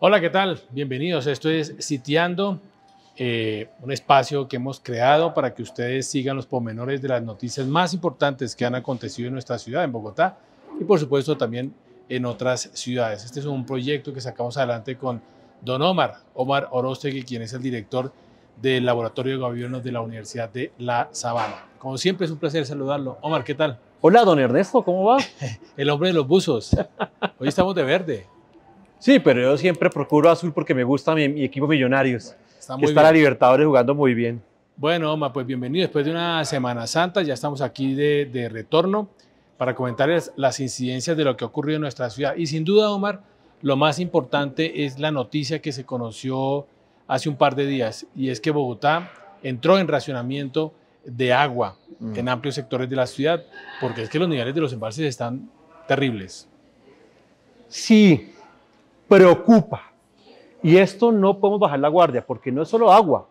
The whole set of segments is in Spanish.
Hola, ¿qué tal? Bienvenidos. Esto es Sitiando, eh, un espacio que hemos creado para que ustedes sigan los pormenores de las noticias más importantes que han acontecido en nuestra ciudad, en Bogotá, y por supuesto también en otras ciudades. Este es un proyecto que sacamos adelante con don Omar, Omar Orostegui, quien es el director del Laboratorio de Gobiernos de la Universidad de La Sabana. Como siempre, es un placer saludarlo. Omar, ¿qué tal? Hola, don Ernesto, ¿cómo va? el hombre de los buzos. Hoy estamos de verde. Sí, pero yo siempre procuro azul porque me gusta mi, equipo Millonarios. Está muy está la Libertadores jugando muy bien. Bueno, Omar, pues bienvenido. Después de una Semana Santa, ya estamos aquí de, retorno para comentarles las incidencias de lo que ha ocurrido en nuestra ciudad. Y sin duda, Omar, lo más importante es la noticia que se conoció hace un par de días, y es que Bogotá entró en racionamiento de agua mm. en amplios sectores de la ciudad, porque es que los niveles de los embalses están terribles. Sí, preocupa. Y esto no podemos bajar la guardia, porque no es solo agua.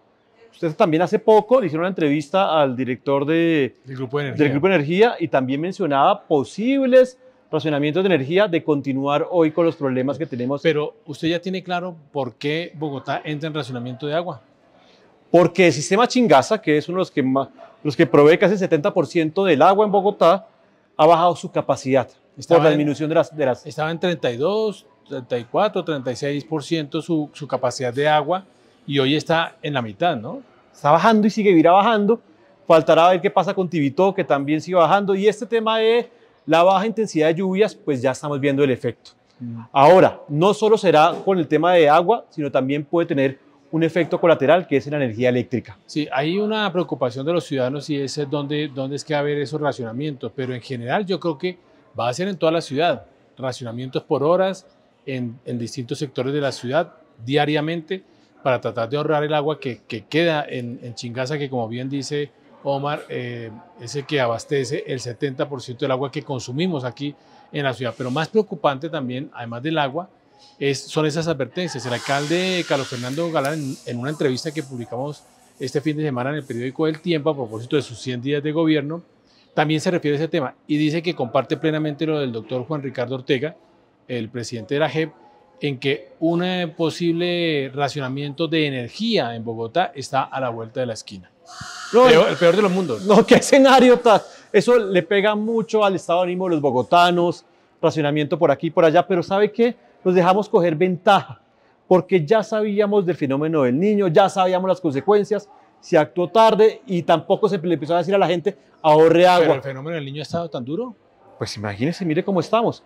Usted también hace poco le hicieron una entrevista al director de, grupo del Grupo Energía y también mencionaba posibles racionamientos de energía de continuar hoy con los problemas que tenemos. Pero usted ya tiene claro por qué Bogotá entra en racionamiento de agua. Porque el sistema Chingaza, que es uno de los que, los que provee casi el 70% del agua en Bogotá, ha bajado su capacidad por la disminución de las... Estaba en 32, 34, 36% su, su capacidad de agua y hoy está en la mitad, ¿no? Está bajando y sigue irá bajando. Faltará ver qué pasa con Tibitó, que también sigue bajando. Y este tema de la baja intensidad de lluvias, pues ya estamos viendo el efecto. Mm. Ahora, no solo será con el tema de agua, sino también puede tener un efecto colateral que es en la energía eléctrica. Sí, hay una preocupación de los ciudadanos y es donde, dónde es que va a haber esos racionamientos, pero en general yo creo que va a ser en toda la ciudad, racionamientos por horas, en, distintos sectores de la ciudad diariamente para tratar de ahorrar el agua que, queda en, Chingaza, que como bien dice Omar, eh, es el que abastece el 70% del agua que consumimos aquí en la ciudad. Pero más preocupante también, además del agua, son esas advertencias. El alcalde Carlos Fernando Galán, en, en, una entrevista que publicamos este fin de semana en el periódico El Tiempo a propósito de sus 100 días de gobierno, también se refiere a ese tema y dice que comparte plenamente lo del doctor Juan Ricardo Ortega, el presidente de la JEP en que un eh, posible racionamiento de energía en Bogotá está a la vuelta de la esquina. el peor de los mundos. No, qué escenario. Eso le pega mucho al estado de ánimo de los bogotanos, racionamiento por aquí y por allá, pero ¿sabe qué? Nos dejamos coger ventaja, porque ya sabíamos del fenómeno del niño, ya sabíamos las consecuencias, se actuó tarde y tampoco se le empezó a decir a la gente ahorre agua. ¿Pero el fenómeno del niño ha estado tan duro? Pues imagínense, mire cómo estamos.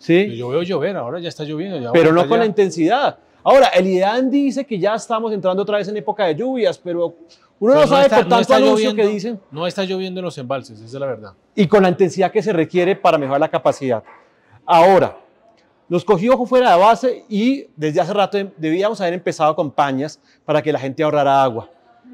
Yo veo llover, ahora ya está lloviendo. pero no con la intensidad. Ahora, el IDEAN dice que ya estamos entrando otra vez en época de lluvias, pero uno no, sabe por tanto anuncio que dicen. No está lloviendo en los embalses, esa es la verdad. Y con la intensidad que se requiere para mejorar la capacidad. Ahora, nos cogió fuera de base y desde hace rato em- debíamos haber empezado campañas para que la gente ahorrara agua.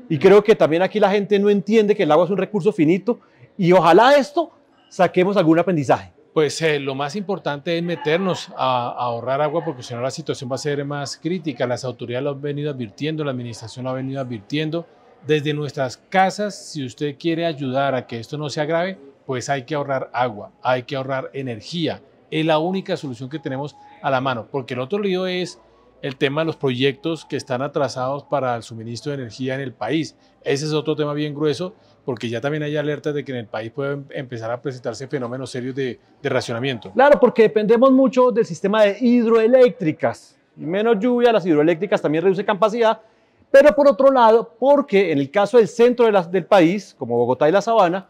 Y creo que también aquí la gente no entiende que el agua es un recurso finito y ojalá esto saquemos algún aprendizaje pues eh, lo más importante es meternos a, ahorrar agua porque si no la situación va a ser más crítica. Las autoridades lo han venido advirtiendo, la administración lo ha venido advirtiendo. Desde nuestras casas, si usted quiere ayudar a que esto no se agrave, pues hay que ahorrar agua, hay que ahorrar energía. Es la única solución que tenemos a la mano, porque el otro lío es el tema de los proyectos que están atrasados para el suministro de energía en el país. Ese es otro tema bien grueso porque ya también hay alertas de que en el país pueden empezar a presentarse fenómenos serios de, racionamiento. Claro, porque dependemos mucho del sistema de hidroeléctricas. Y menos lluvia, las hidroeléctricas también reducen capacidad, pero por otro lado, porque en el caso del centro de del país, como Bogotá y La Sabana,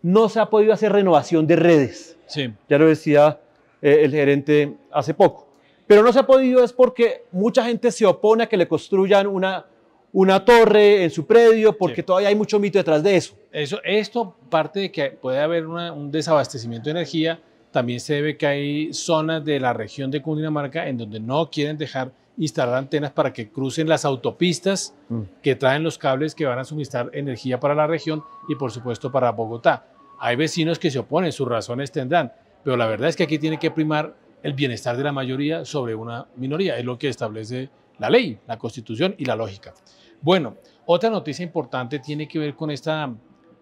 no se ha podido hacer renovación de redes. Sí. Ya lo decía eh, el gerente hace poco. Pero no se ha podido es porque mucha gente se opone a que le construyan una una torre en su predio, porque todavía hay mucho mito detrás de eso. eso esto parte de que puede haber un desabastecimiento de energía, también se debe que hay zonas de la región de Cundinamarca en donde no quieren dejar instalar antenas para que crucen las autopistas mm. que traen los cables que van a suministrar energía para la región y por supuesto para Bogotá. Hay vecinos que se oponen, sus razones tendrán, pero la verdad es que aquí tiene que primar el bienestar de la mayoría sobre una minoría, es lo que establece la ley, la constitución y la lógica. Bueno, otra noticia importante tiene que ver con esta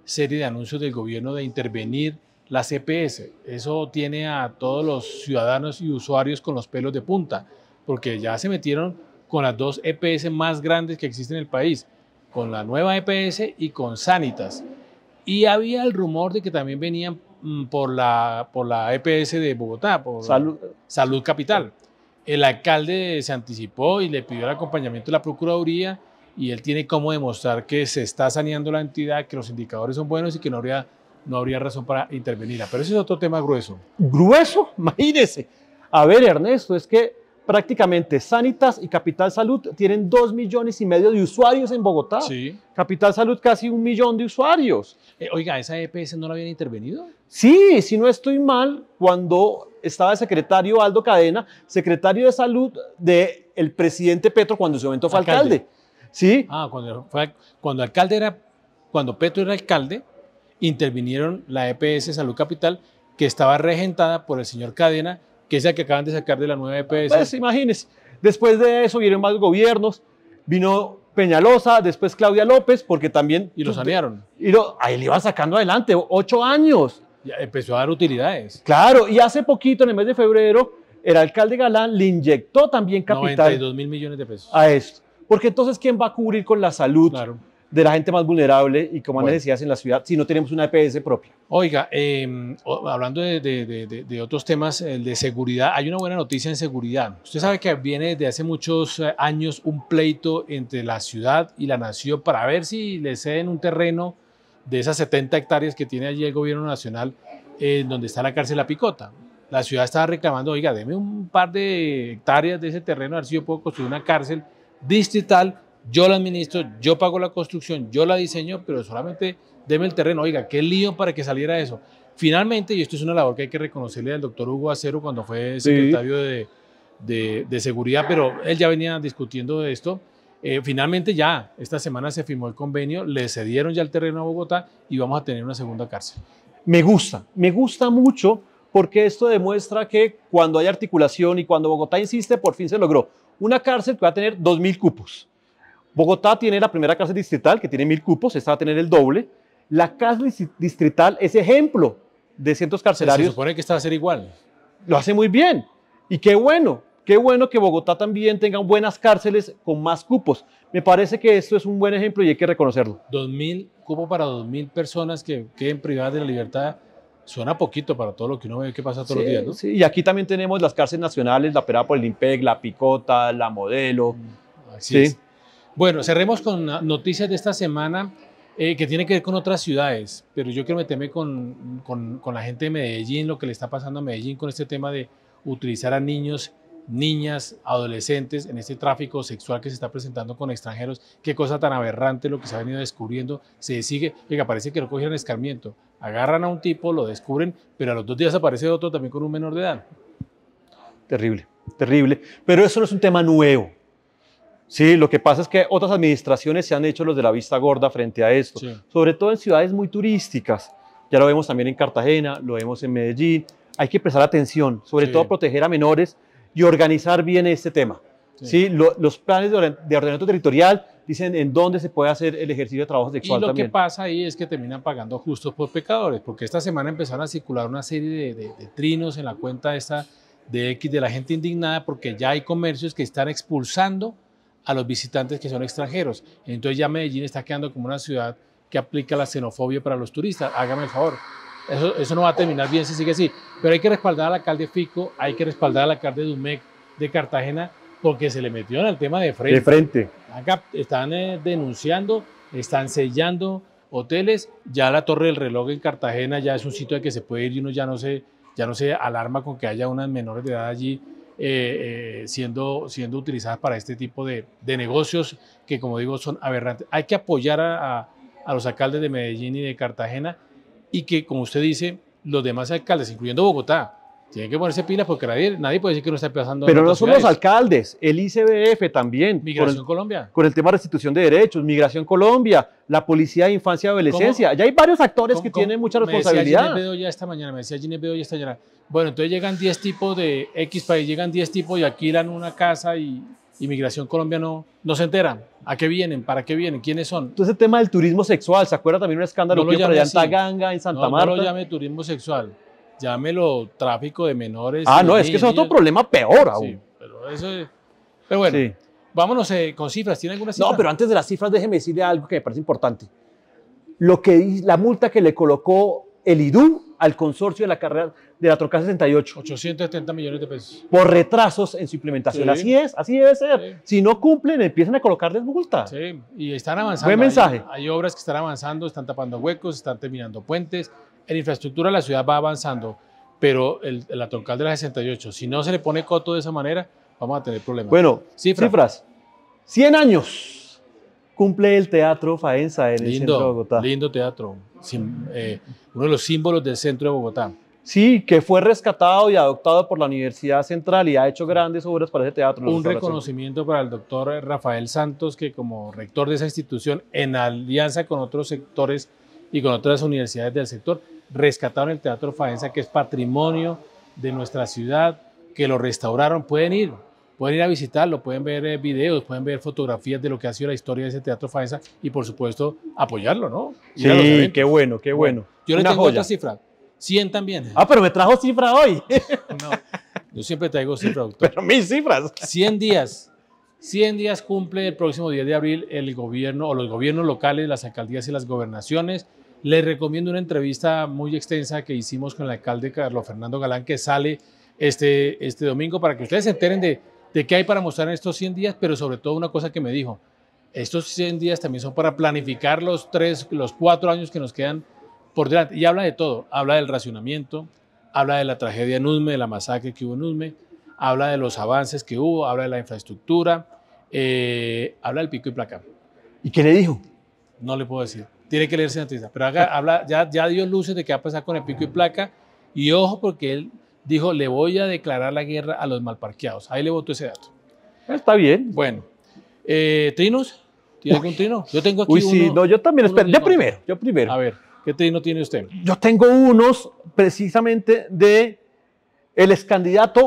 serie de anuncios del gobierno de intervenir las EPS. Eso tiene a todos los ciudadanos y usuarios con los pelos de punta, porque ya se metieron con las dos EPS más grandes que existen en el país, con la nueva EPS y con Sanitas. Y había el rumor de que también venían mm, por la, por la EPS de Bogotá, por Salud Capital. El alcalde se anticipó y le pidió el acompañamiento de la Procuraduría y él tiene cómo demostrar que se está saneando la entidad, que los indicadores son buenos y que no habría, no habría razón para intervenir. Pero ese es otro tema grueso. ¿Grueso? Imagínese. A ver, Ernesto, es que prácticamente Sanitas y Capital Salud tienen dos millones y medio de usuarios en Bogotá. Sí. Capital Salud casi un millón de usuarios. Eh, oiga, ¿esa EPS no la habían intervenido? Sí, si no estoy mal, cuando estaba el secretario Aldo Cadena, secretario de Salud del el presidente Petro cuando en su momento fue alcalde. Sí. Ah, cuando, fue, cuando alcalde era, cuando Petro era alcalde, intervinieron la EPS Salud Capital, que estaba regentada por el señor Cadena, que es la que acaban de sacar de la nueva EPS. Ah, pues imagínense, después de eso vinieron más gobiernos, vino Peñalosa, después Claudia López, porque también... Y lo sanearon. Y ahí le iba sacando adelante, ocho años. Ya empezó a dar utilidades. Claro, y hace poquito, en el mes de febrero, el alcalde Galán le inyectó también capital. 92 mil millones de pesos. A esto. Porque entonces, ¿quién va a cubrir con la salud de la gente más vulnerable y con más necesidades en la ciudad si no tenemos una EPS propia? Oiga, em, hablando de, otros temas, eh, el de seguridad, hay una buena noticia en seguridad. Usted sabe que viene desde hace muchos eh, años un pleito entre la ciudad y la nación para ver si le ceden un terreno de esas 70 hectáreas que tiene allí el gobierno nacional, donde está la cárcel La Picota la ciudad estaba reclamando, oiga, deme un par de hectáreas de ese terreno, a ver si yo puedo construir una cárcel distrital, yo la administro, yo pago la construcción, yo la diseño, pero solamente deme el terreno. Oiga, qué lío para que saliera eso. Finalmente, y esto es una labor que hay que reconocerle al doctor Hugo Acero cuando fue secretario de, de, seguridad, pero él ya venía discutiendo de esto. Eh, finalmente ya, esta semana se firmó el convenio, le cedieron ya el terreno a Bogotá y vamos a tener una segunda cárcel. Me gusta, me gusta mucho porque esto demuestra que cuando hay articulación y cuando Bogotá insiste, por fin se logró. Una cárcel que va a tener 2.000 cupos. Bogotá tiene la primera cárcel distrital, que tiene 1.000 cupos, esta va a tener el doble. La cárcel distrital es ejemplo de cientos carcelarios. Se supone que esta va a ser igual. Lo hace muy bien. Y qué bueno, qué bueno que Bogotá también tenga buenas cárceles con más cupos. Me parece que esto es un buen ejemplo y hay que reconocerlo. 2.000 cupos para 2.000 personas que queden privadas de la libertad Suena poquito para todo lo que uno ve que pasa todos los días, ¿no? Sí, y aquí también tenemos las cárceles nacionales, la por el IMPEC, la Picota, la Modelo. Mm, así Bueno, cerremos con noticias de esta semana eh, que tiene que ver con otras ciudades, pero yo quiero meterme con, con, con la gente de Medellín, lo que le está pasando a Medellín con este tema de utilizar a niños niñas, adolescentes, en este tráfico sexual que se está presentando con extranjeros. Qué cosa tan aberrante lo que se ha venido descubriendo. Se sigue, oiga, parece que lo cogieron escarmiento. Agarran a un tipo, lo descubren, pero a los dos días aparece otro también con un menor de edad. Terrible, terrible. Pero eso no es un tema nuevo. Sí, lo que pasa es que otras administraciones se han hecho los de la vista gorda frente a esto, sobre todo en ciudades muy turísticas. Ya lo vemos también en Cartagena, lo vemos en Medellín. Hay que prestar atención, sobre todo proteger a menores y organizar bien este tema. Sí. los planes de, ordenamiento territorial dicen en dónde se puede hacer el ejercicio de trabajo sexual. Y lo que pasa ahí es que terminan pagando justos por pecadores, porque esta semana empezaron a circular una serie de, trinos en la cuenta esta de X de la gente indignada porque ya hay comercios que están expulsando a los visitantes que son extranjeros. Entonces ya Medellín está quedando como una ciudad que aplica la xenofobia para los turistas. Hágame el favor, eso, no va a terminar bien si sigue así. Pero hay que respaldar al alcalde Fico, hay que respaldar al alcalde Dumec de Cartagena, porque se le metió en el tema de frente. De frente. están eh, denunciando, están sellando hoteles. Ya la Torre del Reloj en Cartagena ya es un sitio al que se puede ir y uno ya no se, ya no se alarma con que haya unas menores de edad allí eh, eh, siendo, siendo utilizadas para este tipo de, negocios que, como digo, son aberrantes. Hay que apoyar a los alcaldes de Medellín y de Cartagena y que, como usted dice, los demás alcaldes, incluyendo Bogotá, tienen que ponerse pilas porque nadie, nadie puede decir que no está pasando. Pero no son los alcaldes, el ICBF también. Migración Colombia. Con el tema de restitución de derechos, Migración Colombia, la Policía de Infancia y Adolescencia. Ya hay varios actores que tienen mucha responsabilidad. Me decía ya esta mañana, me decía ya esta mañana. Bueno, entonces llegan 10 tipos de X país, llegan 10 tipos y alquilan una casa y Inmigración Colombia no, no se entera. ¿A qué vienen? ¿Para qué vienen? ¿Quiénes son? Entonces, el tema del turismo sexual, ¿se acuerda también un escándalo no que allá en en Santa Marta? No lo llame turismo sexual, llámelo tráfico de menores. Ah, no, es que es otro problema peor aún. Sí, pero eso es... Pero bueno, vámonos eh, con cifras. ¿Tiene alguna cifra? No, pero antes de las cifras, déjeme decirle algo que me parece importante. Lo que, la multa que le colocó el IDU al consorcio de la carrera de la trocal 68. 870 millones de pesos. Por retrasos en su implementación. Así es, así debe ser. Si no cumplen, empiezan a colocarles multa. Sí, y están avanzando. Buen mensaje. Hay, obras que están avanzando, están tapando huecos, están terminando puentes. En infraestructura la ciudad va avanzando, pero el, la troncal de la 68, si no se le pone coto de esa manera, vamos a tener problemas. Bueno, cifras. cifras. 100 años cumple el Teatro Faenza en el centro de Bogotá. Lindo teatro, eh, uno de los símbolos del centro de Bogotá. Sí, que fue rescatado y adoptado por la Universidad Central y ha hecho grandes obras para ese teatro. Un reconocimiento para el doctor Rafael Santos, que como rector de esa institución, en alianza con otros sectores y con otras universidades del sector, rescataron el Teatro Faenza, que es patrimonio de nuestra ciudad, que lo restauraron. Pueden ir, pueden ir a visitarlo, pueden ver eh, videos, pueden ver fotografías de lo que ha sido la historia de ese Teatro Faenza y, por supuesto, apoyarlo, ¿no? sí, qué bueno, qué bueno. yo le tengo otra cifra. 100 también. Ah, pero me trajo cifra hoy. No, yo siempre traigo cifra, doctor. Pero mis cifras. 100 días. 100 días cumple el próximo 10 de abril el gobierno o los gobiernos locales, las alcaldías y las gobernaciones. Les recomiendo una entrevista muy extensa que hicimos con el alcalde Carlos Fernando Galán que sale este, este domingo para que ustedes se enteren de, de qué hay para mostrar en estos 100 días, pero sobre todo una cosa que me dijo, estos 100 días también son para planificar los, tres, los cuatro años que nos quedan por delante. Y habla de todo. Habla del racionamiento, habla de la tragedia en Usme, de la masacre que hubo en Usme, habla de los avances que hubo, habla de la infraestructura, eh, habla del pico y placa. ¿Y qué le dijo? No le puedo decir. Tiene que leerse la noticia. Pero habla, ya, ya dio luces de qué va a pasar con el pico y placa. Y ojo, porque él dijo, le voy a declarar la guerra a los malparqueados. Ahí le votó ese dato. Ah, está bien. Bueno. Eh, ¿Trinos? ¿Tiene algún trino? Yo tengo aquí Uy, sí. No, yo también. Espera. Yo primero. Yo primero. A ver. ¿Qué trino tiene usted? Yo tengo unos precisamente de el ex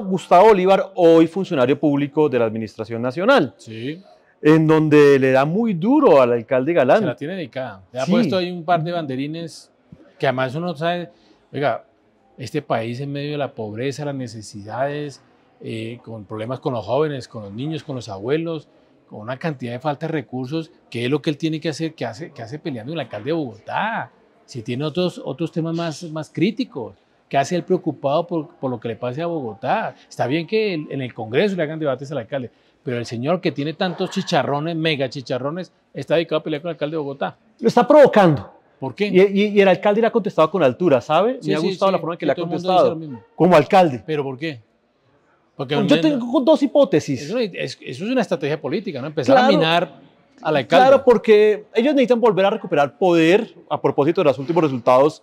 Gustavo Olivar, hoy funcionario público de la Administración Nacional. Sí. En donde le da muy duro al alcalde Galán. Se la tiene dedicada. Le ha puesto ahí un par de banderines que además uno sabe, oiga, este país en medio de la pobreza, las necesidades, eh, con problemas con los jóvenes, con los niños, con los abuelos, con una cantidad de falta de recursos, ¿qué es lo que él tiene que hacer, ¿Qué hace, ¿Qué hace peleando el alcalde de Bogotá si tiene otros, otros temas más, más críticos. que hace el preocupado por, lo que le pase a Bogotá? Está bien que en el Congreso le hagan debates al alcalde, pero el señor que tiene tantos chicharrones, mega chicharrones, está dedicado a pelear con el alcalde de Bogotá. Lo está provocando. ¿Por qué? Y, el alcalde le ha contestado con altura, ¿sabe? Me ha gustado la forma en que, le ha contestado. Como alcalde. ¿Pero por qué? yo tengo dos hipótesis. Eso, es una estrategia política, ¿no? Empezar a minar la Claro, porque ellos necesitan volver a recuperar poder a propósito de los últimos resultados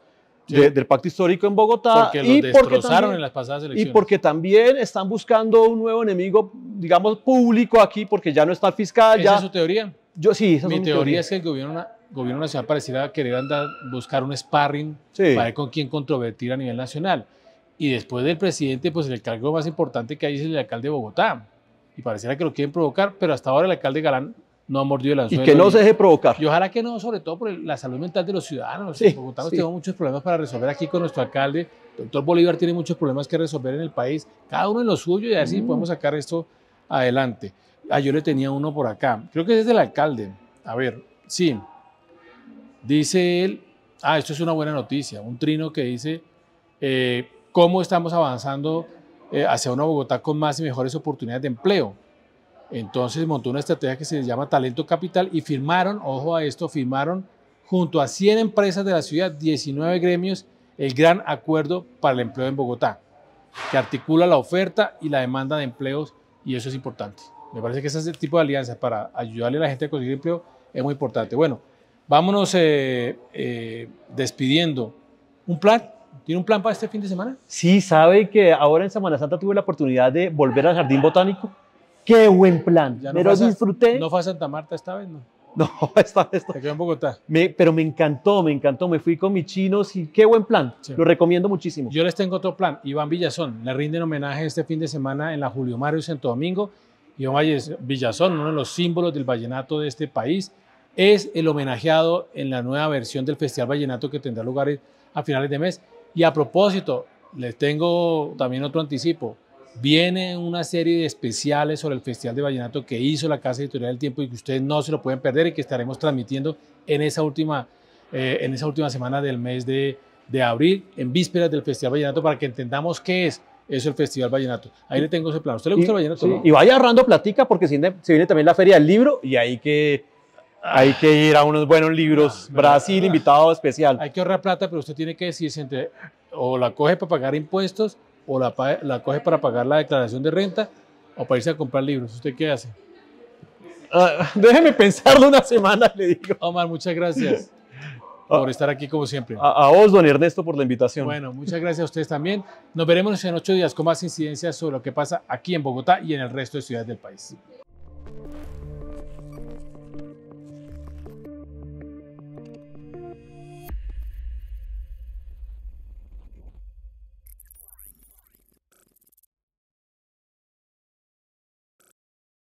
del pacto histórico en Bogotá. Porque los y destrozaron también, en las pasadas elecciones. Y porque también están buscando un nuevo enemigo, digamos, público aquí, porque ya no está el fiscal. ¿Esa ya... es su teoría? Yo, sí, esa mi es mi teoría, es que el gobierno, gobierno nacional pareciera querer andar, buscar un sparring para ver con quién controvertir a nivel nacional. Y después del presidente, pues el cargo más importante que hay es el alcalde de Bogotá. Y pareciera que lo quieren provocar, pero hasta ahora el alcalde Galán no ha mordido el anzuelo. Y que no se deje provocar. Y ojalá que no, sobre todo por la salud mental de los ciudadanos. Los Bogotá tenemos muchos problemas para resolver aquí con nuestro alcalde. El doctor Bolívar tiene muchos problemas que resolver en el país, cada uno en lo suyo y así mm. podemos sacar esto adelante. Ah, yo le tenía uno por acá. Creo que es del alcalde. A ver, sí. Dice él, ah, esto es una buena noticia, un trino que dice eh, cómo estamos avanzando eh, hacia una Bogotá con más y mejores oportunidades de empleo. Entonces montó una estrategia que se llama Talento Capital y firmaron, ojo a esto, firmaron junto a 100 empresas de la ciudad, 19 gremios, el Gran Acuerdo para el Empleo en Bogotá, que articula la oferta y la demanda de empleos y eso es importante. Me parece que ese tipo de alianzas para ayudarle a la gente a conseguir empleo es muy importante. Bueno, vámonos eh, eh, despidiendo. ¿Un plan? ¿Tiene un plan para este fin de semana? Sí, sabe que ahora en Semana Santa tuve la oportunidad de volver al Jardín Botánico Qué buen plan. pero disfruté. ¿No fue a Santa Marta esta vez, no? No, esta vez. en Bogotá. pero me encantó, me encantó. Me fui con mis chinos y qué buen plan. Lo recomiendo muchísimo. Yo les tengo otro plan. Iván Villazón le rinden homenaje este fin de semana en la Julio Mario Santo Domingo. Iván Villazón, uno de los símbolos del vallenato de este país, es el homenajeado en la nueva versión del Festival Vallenato que tendrá lugar a finales de mes. Y a propósito, les tengo también otro anticipo. Viene una serie de especiales sobre el Festival de Vallenato que hizo la Casa Editorial del Tiempo y que ustedes no se lo pueden perder y que estaremos transmitiendo en esa última, eh, en esa última semana del mes de, abril, en vísperas del Festival Vallenato, para que entendamos qué es eso el Festival Vallenato. Ahí le tengo ese plan. usted le gusta y, el Vallenato? Y vaya ahorrando platica porque se viene, también la Feria del Libro y hay que, hay que ir a unos buenos libros. Ah, Brasil, invitado especial. Hay que ahorrar plata, pero usted tiene que decidirse entre o la coge para pagar impuestos o la, la coge para pagar la declaración de renta o para irse a comprar libros. ¿Usted qué hace? Ah, déjeme pensarlo una semana, le digo. Omar, muchas gracias ah. por estar aquí como siempre. a, vos, don Ernesto, por la invitación. Bueno, muchas gracias a ustedes también. Nos veremos en ocho días con más incidencias sobre lo que pasa aquí en Bogotá y en el resto de ciudades del país.